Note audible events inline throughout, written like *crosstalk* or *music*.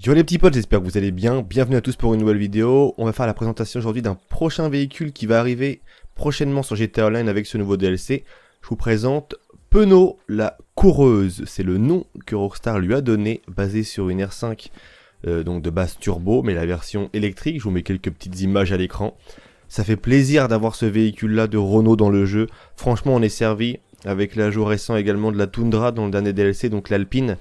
Yo les petits potes, j'espère que vous allez bien. Bienvenue à tous pour une nouvelle vidéo. On va faire la présentation aujourd'hui d'un prochain véhicule qui va arriver prochainement sur GTA Online avec ce nouveau DLC. Je vous présente Penaud, la coureuse. C'est le nom que Rockstar lui a donné, basé sur une R5 euh, donc de base turbo, mais la version électrique. Je vous mets quelques petites images à l'écran. Ça fait plaisir d'avoir ce véhicule-là de Renault dans le jeu. Franchement, on est servi avec l'ajout récent également de la Tundra dans le dernier DLC, donc l'Alpine.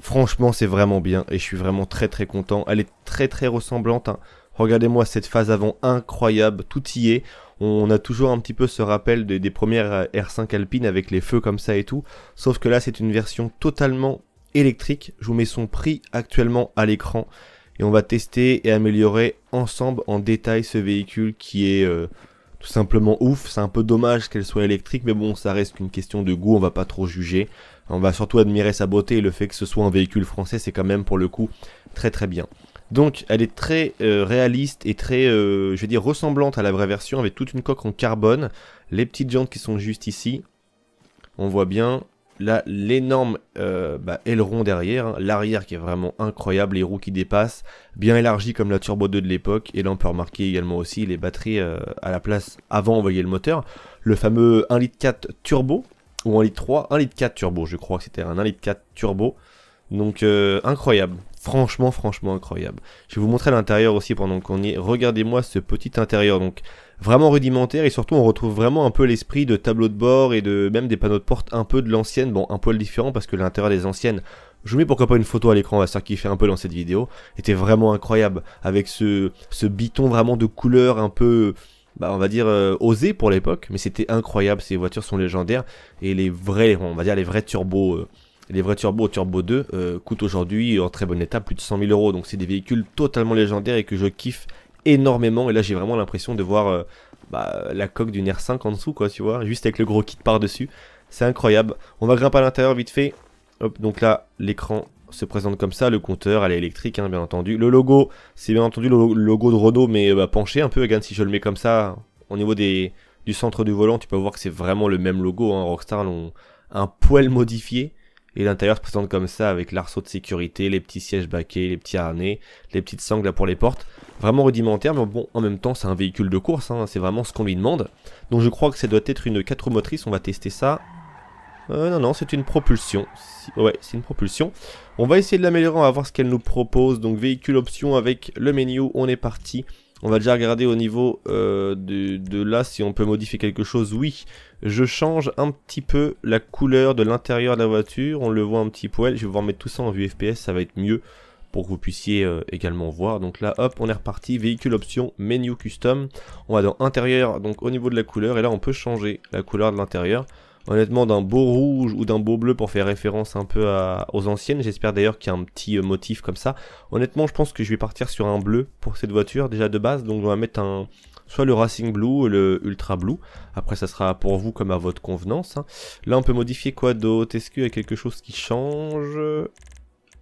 Franchement, c'est vraiment bien et je suis vraiment très très content. Elle est très très ressemblante. Hein. Regardez-moi cette phase avant incroyable, tout y est. On a toujours un petit peu ce rappel des, premières euh, R5 Alpine avec les feux comme ça et tout. Sauf que là, c'est une version totalement électrique. Je vous mets son prix actuellement à l'écran. Et on va tester et améliorer ensemble en détail ce véhicule qui est euh, tout simplement ouf. C'est un peu dommage qu'elle soit électrique, mais bon, ça reste qu'une question de goût, on va pas trop juger. On va surtout admirer sa beauté et le fait que ce soit un véhicule français, c'est quand même pour le coup très très bien. Donc elle est très euh, réaliste et très, euh, je vais dire, ressemblante à la vraie version avec toute une coque en carbone. Les petites jantes qui sont juste ici, on voit bien. Là, l'énorme euh, bah, aileron derrière, hein. l'arrière qui est vraiment incroyable, les roues qui dépassent, bien élargi comme la Turbo 2 de l'époque. Et là, on peut remarquer également aussi les batteries à la place avant, vous voyez le moteur. Le fameux 1.4 litre turbo ou un litre 3, un litre 4 turbo, je crois que c'était un litre 4 turbo. Donc euh, incroyable, franchement, franchement incroyable. Je vais vous montrer l'intérieur aussi pendant qu'on y est. Regardez-moi ce petit intérieur, donc vraiment rudimentaire et surtout on retrouve vraiment un peu l'esprit de tableau de bord et de même des panneaux de porte un peu de l'ancienne, bon un poil différent parce que l'intérieur des anciennes je vous mets pourquoi pas une photo à l'écran, on va se un peu dans cette vidéo. Était vraiment incroyable avec ce, ce biton vraiment de couleur un peu bah, on va dire, euh, osé pour l'époque, mais c'était incroyable. Ces voitures sont légendaires et les vrais, on va dire, les vrais turbos. Euh, les vrais turbos Turbo 2 euh, coûtent aujourd'hui en très bon état plus de 100 000 euros. Donc c'est des véhicules totalement légendaires et que je kiffe énormément. Et là j'ai vraiment l'impression de voir bah, la coque d'une R5 en dessous, quoi, tu vois, juste avec le gros kit par-dessus. C'est incroyable. On va grimper à l'intérieur vite fait. Hop, donc là l'écran se présente comme ça, le compteur, elle est électrique, hein, bien entendu. Le logo, c'est bien entendu le logo de Renault, mais bah, penché un peu, again si je le mets comme ça, au niveau des, du centre du volant, tu peux voir que c'est vraiment le même logo, hein. Rockstar l'ont un poil modifié. Et l'intérieur se présente comme ça avec l'arceau de sécurité, les petits sièges baquets, les petits harnais, les petites sangles pour les portes. Vraiment rudimentaire, mais bon, en même temps, c'est un véhicule de course, hein. c'est vraiment ce qu'on lui demande. Donc je crois que ça doit être une 4 roues motrices, on va tester ça euh, non, non, c'est une propulsion. Ouais, c'est une propulsion. On va essayer de l'améliorer, on va voir ce qu'elle nous propose. Donc véhicule option avec le menu, on est parti. On va déjà regarder au niveau euh, de, là si on peut modifier quelque chose. Oui, je change un petit peu la couleur de l'intérieur de la voiture. On le voit un petit poil. Je vais vous remettre tout ça en vue FPS, ça va être mieux pour que vous puissiez euh, également voir. Donc là, hop, on est reparti. Véhicule option, menu custom. On va dans intérieur, donc au niveau de la couleur. Et là, on peut changer la couleur de l'intérieur honnêtement d'un beau rouge ou d'un beau bleu pour faire référence un peu aux anciennes. J'espère d'ailleurs qu'il y a un petit euh, motif comme ça. Honnêtement, je pense que je vais partir sur un bleu pour cette voiture déjà de base. Donc on va mettre un soit le Racing Blue, ou le Ultra Blue. Après, ça sera pour vous comme à votre convenance. Hein. Là, on peut modifier quoi d'autre Est-ce qu'il y a quelque chose qui change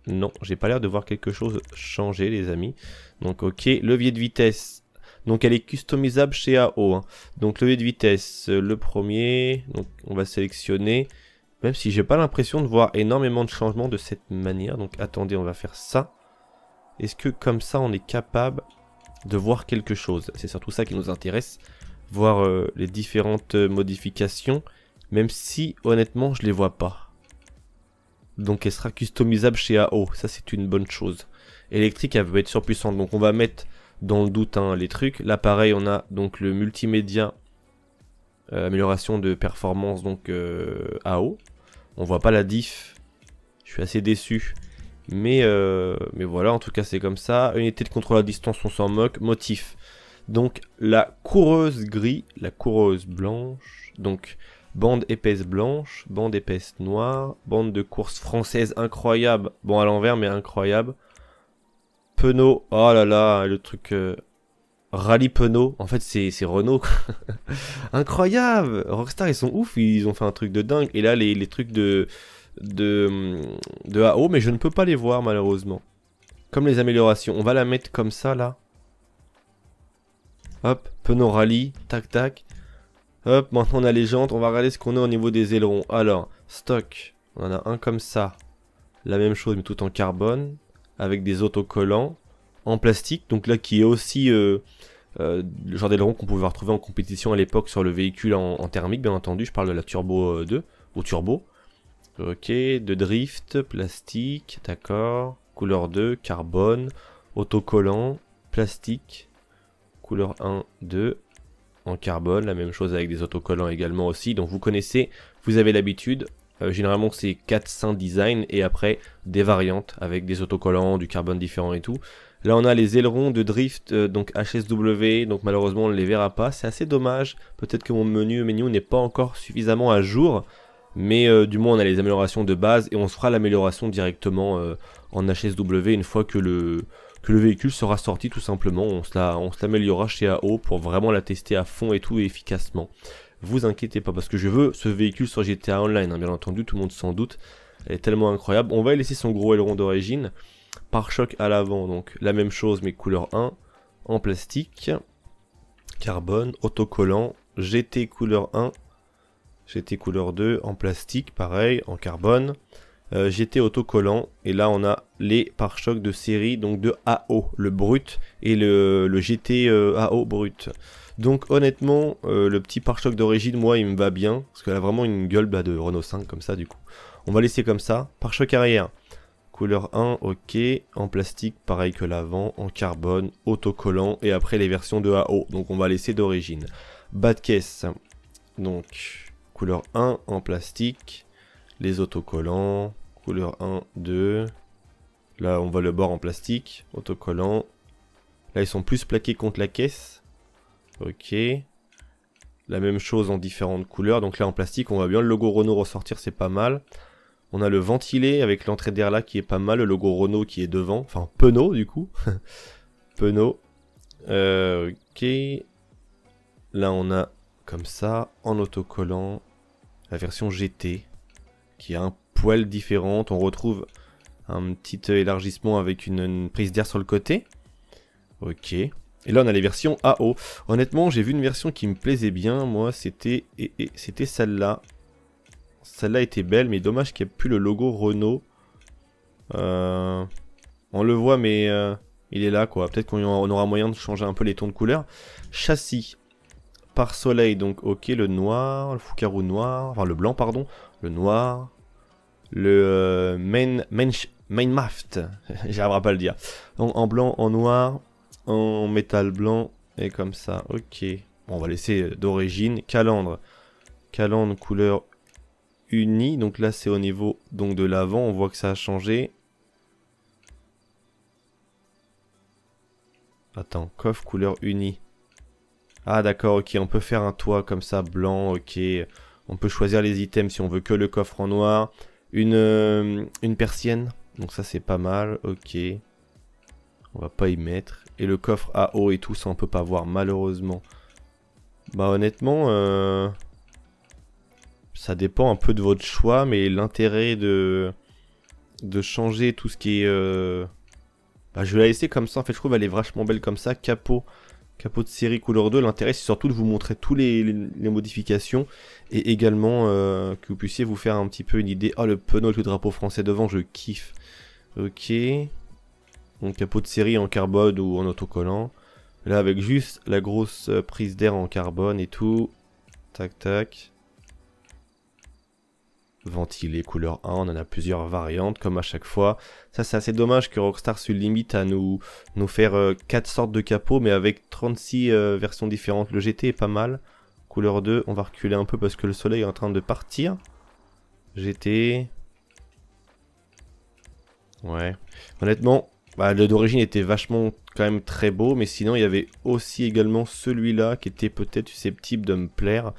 Non, j'ai pas l'air de voir quelque chose changer, les amis. Donc ok, levier de vitesse donc elle est customisable chez AO. Hein. Donc levier de vitesse, euh, le premier. Donc on va sélectionner. Même si j'ai pas l'impression de voir énormément de changements de cette manière. Donc attendez, on va faire ça. Est-ce que comme ça on est capable de voir quelque chose C'est surtout ça qui nous intéresse. Voir euh, les différentes euh, modifications. Même si honnêtement je les vois pas. Donc elle sera customisable chez AO, ça c'est une bonne chose. Électrique, elle veut être surpuissante, donc on va mettre dans le doute hein, les trucs. Là pareil on a donc le multimédia euh, amélioration de performance donc à euh, AO. On voit pas la diff. Je suis assez déçu. Mais, euh, mais voilà, en tout cas c'est comme ça. Unité de contrôle à distance, on s'en moque. Motif. Donc la coureuse gris, la coureuse blanche. Donc bande épaisse blanche, bande épaisse noire, bande de course française incroyable. Bon à l'envers mais incroyable. Peno, Oh là là, le truc. Euh, rallye Rally En fait, c'est Renault. *laughs* Incroyable Rockstar, ils sont ouf. Ils ont fait un truc de dingue. Et là, les, les trucs de, de, de AO, mais je ne peux pas les voir malheureusement. Comme les améliorations. On va la mettre comme ça là. Hop, Peno rallye Tac tac. Hop, maintenant on a les jantes. On va regarder ce qu'on a au niveau des ailerons. Alors, stock. On en a un comme ça. La même chose, mais tout en carbone avec des autocollants en plastique, donc là qui est aussi euh, euh, le genre d'aileron qu'on pouvait retrouver en compétition à l'époque sur le véhicule en, en, thermique, bien entendu, je parle de la Turbo 2, euh, ou Turbo. Ok, de drift, plastique, d'accord, couleur 2, carbone, autocollant, plastique, couleur 1, 2, en carbone, la même chose avec des autocollants également aussi, donc vous connaissez, vous avez l'habitude, euh, généralement, c'est 4-5 designs et après des variantes avec des autocollants, du carbone différent et tout. Là, on a les ailerons de drift, euh, donc HSW, donc malheureusement, on ne les verra pas. C'est assez dommage. Peut-être que mon menu, menu n'est pas encore suffisamment à jour. Mais euh, du moins, on a les améliorations de base et on se fera l'amélioration directement en HSW une fois que le, le véhicule sera sorti tout simplement. On se l'améliorera chez AO pour vraiment la tester à fond et tout efficacement vous inquiétez pas parce que je veux ce véhicule sur GTA Online, hein. bien entendu, tout le monde s'en doute, elle est tellement incroyable. On va laisser son gros aileron d'origine, par choc à l'avant, donc la même chose mais couleur 1, en plastique, carbone, autocollant, GT couleur 1, GT couleur 2, en plastique, pareil, en carbone. Euh, GT autocollant et là on a les pare-chocs de série donc de AO le brut et le, le GT euh, AO brut donc honnêtement, euh, le petit pare-choc d'origine, moi, il me va bien, parce qu'elle a vraiment une gueule bah, de Renault 5 comme ça, du coup. On va laisser comme ça. Pare-choc arrière, couleur 1, ok. En plastique, pareil que l'avant, en carbone, autocollant, et après les versions de AO. Donc on va laisser d'origine. Bas de caisse, donc couleur 1 en plastique, les autocollants, couleur 1, 2. Là, on voit le bord en plastique, autocollant. Là, ils sont plus plaqués contre la caisse. Ok. La même chose en différentes couleurs. Donc là en plastique, on voit bien le logo Renault ressortir, c'est pas mal. On a le ventilé avec l'entrée d'air là qui est pas mal. Le logo Renault qui est devant. Enfin, Penaud du coup. *laughs* Penaud. Euh, ok. Là on a comme ça, en autocollant, la version GT qui a un poil différente. On retrouve un petit élargissement avec une prise d'air sur le côté. Ok. Et là, on a les versions AO. Honnêtement, j'ai vu une version qui me plaisait bien. Moi, c'était et, c'était celle-là. Celle-là était belle, mais dommage qu'il n'y ait plus le logo Renault. Euh, on le voit, mais euh, il est là, quoi. Peut-être qu'on aura moyen de changer un peu les tons de couleur. Châssis par soleil, donc ok, le noir, le Foucarou noir, enfin le blanc, pardon, le noir, le euh, main, main, main maft, *laughs* j'arriverai pas à le dire, donc en blanc, en noir, en métal blanc et comme ça. Ok. on va laisser euh, d'origine. Calandre. Calandre couleur unie. Donc là, c'est au niveau donc de l'avant. On voit que ça a changé. Attends, coffre couleur unie. Ah d'accord, ok, on peut faire un toit comme ça, blanc, ok. On peut choisir les items si on veut que le coffre en noir. Une, euh, une persienne, donc ça c'est pas mal, ok. On va pas y mettre. Et le coffre à eau et tout, ça on peut pas voir malheureusement. Bah honnêtement, euh, ça dépend un peu de votre choix, mais l'intérêt de, de changer tout ce qui est... Euh, bah, je vais la laisser comme ça, en fait je trouve elle est vachement belle comme ça, capot. Capot de série couleur 2, l'intérêt c'est surtout de vous montrer tous les, modifications et également euh, que vous puissiez vous faire un petit peu une idée. oh, le panneau avec le drapeau français devant, je kiffe. Ok donc capot de série en carbone ou en autocollant. Là avec juste la grosse euh, prise d'air en carbone et tout. Tac tac. Ventilé couleur 1, on en a plusieurs variantes comme à chaque fois. Ça c'est assez dommage que Rockstar se limite à nous, nous faire euh, quatre 4 sortes de capots mais avec 36 euh, versions différentes. Le GT est pas mal. Couleur 2, on va reculer un peu parce que le soleil est en train de partir. GT, Ouais. Honnêtement, bah, le d'origine était vachement quand même très beau, mais sinon il y avait aussi également celui-là qui était peut-être susceptible de me plaire.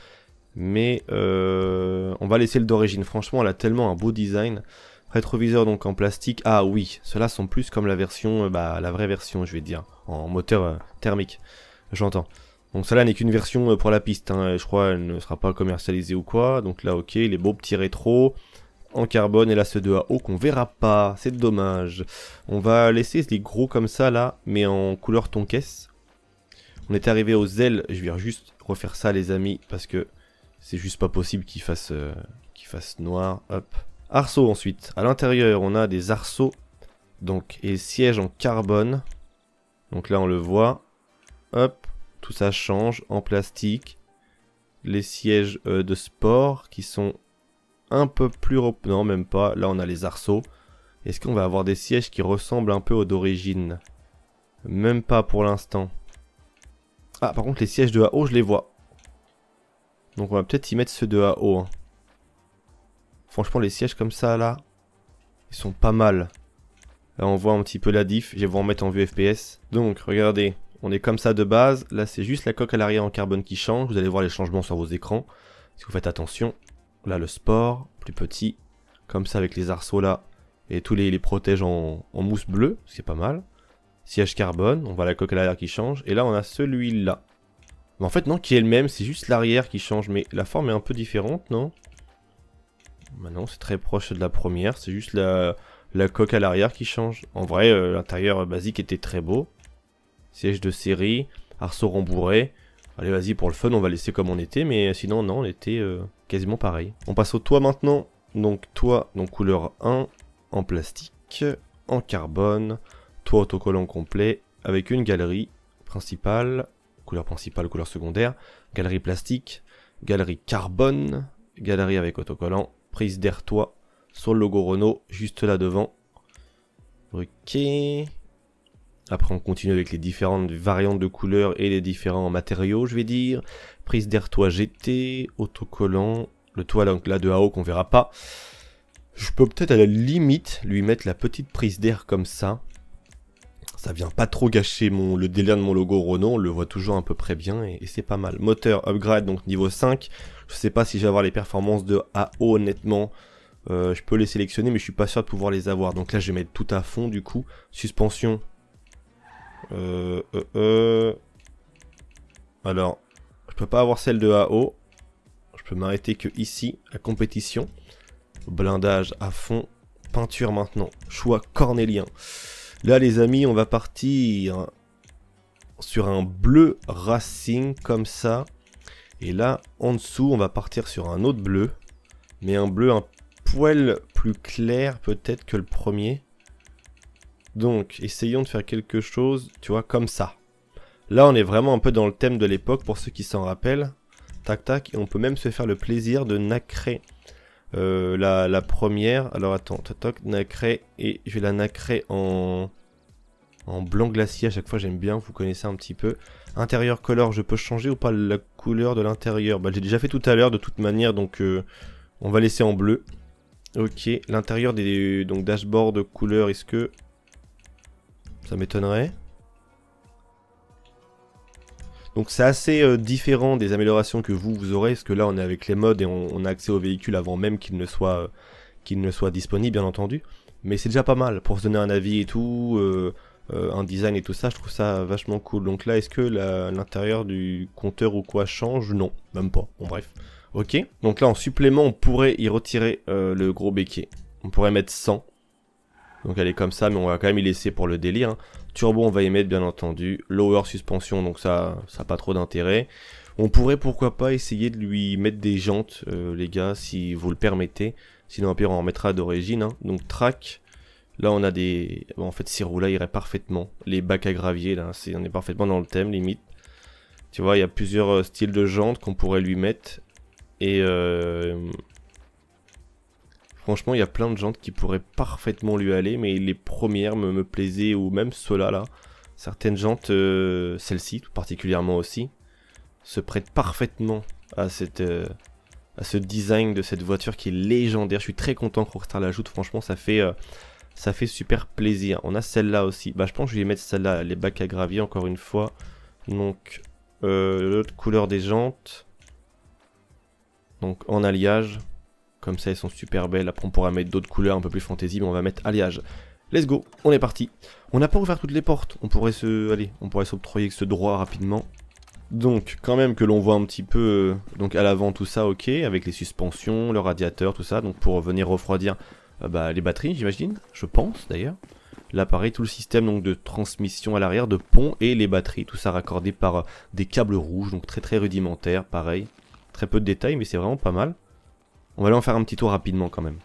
Mais euh, on va laisser le d'origine. Franchement, elle a tellement un beau design. Rétroviseur donc en plastique. Ah oui, ceux-là sont plus comme la version, euh, bah, la vraie version, je vais dire, en moteur euh, thermique. J'entends. Donc cela là n'est qu'une version pour la piste, hein. je crois elle ne sera pas commercialisée ou quoi, donc là ok, les beaux petits rétro, en carbone et là, ce 2 haut qu'on verra pas, c'est dommage. On va laisser les gros comme ça là, mais en couleur ton caisse On est arrivé aux ailes, je vais juste refaire ça les amis, parce que c'est juste pas possible qu'il fasse, euh, noir, hop. Arceaux ensuite, à l'intérieur on a des arceaux, donc, et sièges en carbone. Donc là on le voit, hop, tout ça change en plastique. Les sièges euh, de sport qui sont un peu plus... Non, même pas. Là, on a les arceaux. Est-ce qu'on va avoir des sièges qui ressemblent un peu aux d'origine Même pas pour l'instant. Ah, par contre, les sièges de AO, je les vois. Donc, on va peut-être y mettre ceux de AO. Hein. Franchement, les sièges comme ça, là, ils sont pas mal. Là, on voit un petit peu la diff. Je vais vous en mettre en vue FPS. Donc, regardez. On est comme ça de base. Là, c'est juste la coque à l'arrière en carbone qui change. Vous allez voir les changements sur vos écrans. Si vous faites attention. Là, le sport, plus petit. Comme ça, avec les arceaux là. Et tous les, les protèges en, mousse bleue, ce qui est pas mal. Siège carbone, on voit la coque à l'arrière qui change. Et là, on a celui-là. Mais En fait, non, qui est le même, c'est juste l'arrière qui change. Mais la forme est un peu différente, non bah non, c'est très proche de la première. C'est juste la, la coque à l'arrière qui change. En vrai, euh, l'intérieur basique était très beau. Siège de série, arceau rembourré. Allez, vas-y, pour le fun, on va laisser comme on était, mais sinon, non, on était euh, quasiment pareil. On passe au toit maintenant. Donc, toit, donc couleur 1, en plastique, en carbone, toit autocollant complet, avec une galerie principale, couleur principale, couleur secondaire, galerie plastique, galerie carbone, galerie avec autocollant, prise d'air toit, sur le logo Renault, juste là devant. Ok. Après, on continue avec les différentes variantes de couleurs et les différents matériaux, je vais dire. Prise d'air toit GT, autocollant, le toit donc là de AO qu'on verra pas. Je peux peut-être à la limite lui mettre la petite prise d'air comme ça. Ça vient pas trop gâcher mon, le délire de mon logo Renault, on le voit toujours à peu près bien et, c'est pas mal. Moteur upgrade, donc niveau 5. Je sais pas si je vais avoir les performances de AO honnêtement. Euh, je peux les sélectionner mais je suis pas sûr de pouvoir les avoir. Donc là je vais mettre tout à fond du coup. Suspension, euh, euh, euh. Alors, je peux pas avoir celle de AO. Je peux m'arrêter que ici, à compétition. Blindage à fond. Peinture maintenant. Choix cornélien. Là, les amis, on va partir sur un bleu racing comme ça. Et là, en dessous, on va partir sur un autre bleu. Mais un bleu un poil plus clair peut-être que le premier. Donc, essayons de faire quelque chose, tu vois, comme ça. Là, on est vraiment un peu dans le thème de l'époque, pour ceux qui s'en rappellent. Tac, tac, et on peut même se faire le plaisir de nacrer euh, la, première. Alors, attends, tac, tac, nacrer, et je vais la nacrer en, en blanc glacier, à chaque fois j'aime bien, vous connaissez un petit peu. Intérieur color, je peux changer ou pas la couleur de l'intérieur Bah, j'ai déjà fait tout à l'heure, de toute manière, donc euh, on va laisser en bleu. Ok, l'intérieur des donc dashboard couleur, est-ce que ça m'étonnerait. Donc c'est assez euh, différent des améliorations que vous, vous aurez, parce que là on est avec les modes et on, a accès au véhicule avant même qu'il ne soit, euh, qu'il ne soit disponible, bien entendu. Mais c'est déjà pas mal pour se donner un avis et tout, euh, un design et tout ça, je trouve ça vachement cool. Donc là, est-ce que l'intérieur du compteur ou quoi change Non, même pas. Bon bref. Ok, donc là en supplément, on pourrait y retirer le gros béquet. On pourrait mettre 100 donc elle est comme ça, mais on va quand même y laisser pour le délire. Hein. Turbo, on va y mettre bien entendu. Lower suspension, donc ça n'a pas trop d'intérêt. On pourrait pourquoi pas essayer de lui mettre des jantes, euh, les gars, si vous le permettez. Sinon, en pire, on en mettra d'origine. Hein. Donc track. Là, on a des... en fait, ces roues-là iraient parfaitement. Les bacs à gravier, là, on est parfaitement dans le thème, limite. Tu vois, il y a plusieurs euh, styles de jantes qu'on pourrait lui mettre. Et... Euh... Franchement, il y a plein de jantes qui pourraient parfaitement lui aller, mais les premières me, plaisaient, ou même ceux-là, là. Certaines jantes, euh, celle-ci tout particulièrement aussi, se prêtent parfaitement à, cette, euh, à ce design de cette voiture qui est légendaire. Je suis très content que l'ajoute, franchement, ça fait, euh, ça fait super plaisir. On a celle-là aussi. Bah, je pense que je vais mettre celle-là, les bacs à gravier, encore une fois. Donc, l'autre couleur des jantes. Donc, en alliage. Comme ça, elles sont super belles. Après, on pourra mettre d'autres couleurs un peu plus fantaisie, mais on va mettre alliage. Let's go, on est parti. On n'a pas ouvert toutes les portes. On pourrait se, allez, on pourrait s'octroyer ce droit rapidement. Donc, quand même que l'on voit un petit peu, euh, donc à l'avant tout ça, ok, avec les suspensions, le radiateur, tout ça, donc pour venir refroidir euh, bah, les batteries, j'imagine, je pense d'ailleurs. L'appareil, tout le système donc de transmission à l'arrière, de pont et les batteries, tout ça raccordé par euh, des câbles rouges, donc très très rudimentaire, pareil. Très peu de détails, mais c'est vraiment pas mal. On va aller en faire un petit tour rapidement quand même.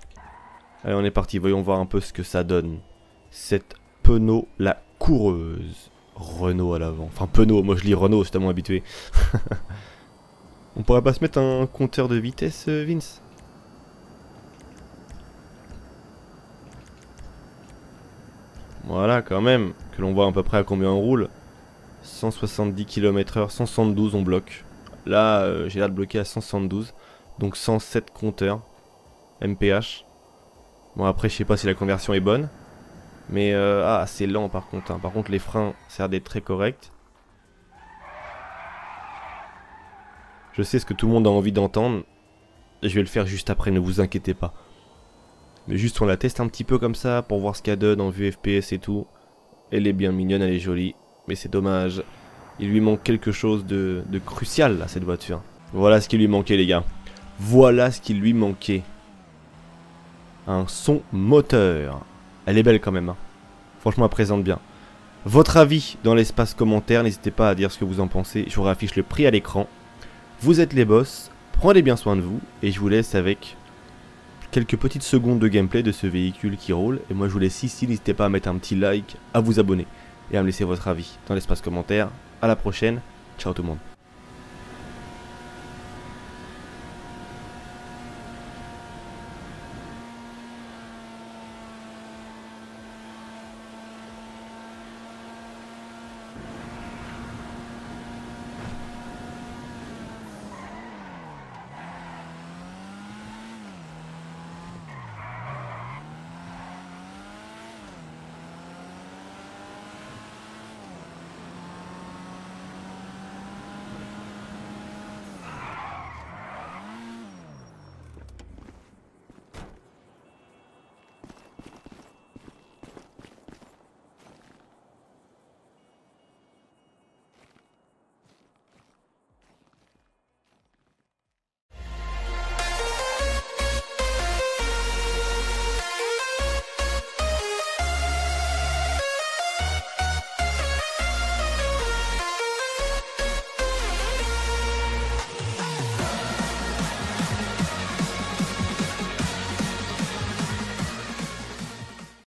Allez, on est parti, voyons voir un peu ce que ça donne. Cette Penaud la coureuse. Renault à l'avant. Enfin, Penaud, moi je lis Renault, c'est à moi habitué. *laughs* on pourrait pas se mettre un compteur de vitesse, euh, Vince Voilà, quand même, que l'on voit à peu près à combien on roule. 170 km/h, 172 on bloque. Là, euh, j'ai l'air de bloquer à 172. Donc 107 compteurs. MPH. Bon après je sais pas si la conversion est bonne. Mais euh, ah c'est lent par contre. Hein. Par contre les freins servent d'être très correct. Je sais ce que tout le monde a envie d'entendre. Je vais le faire juste après, ne vous inquiétez pas. Mais juste on la teste un petit peu comme ça pour voir ce qu'elle donne en vue FPS et tout. Elle est bien mignonne, elle est jolie. Mais c'est dommage. Il lui manque quelque chose de, de crucial à cette voiture. Voilà ce qui lui manquait les gars. Voilà ce qui lui manquait. Un son moteur. Elle est belle quand même. Hein. Franchement, elle présente bien. Votre avis dans l'espace commentaire, n'hésitez pas à dire ce que vous en pensez. Je vous réaffiche le prix à l'écran. Vous êtes les boss, prenez bien soin de vous et je vous laisse avec quelques petites secondes de gameplay de ce véhicule qui roule. Et moi je vous laisse ici, n'hésitez pas à mettre un petit like, à vous abonner et à me laisser votre avis dans l'espace commentaire. A la prochaine, ciao tout le monde.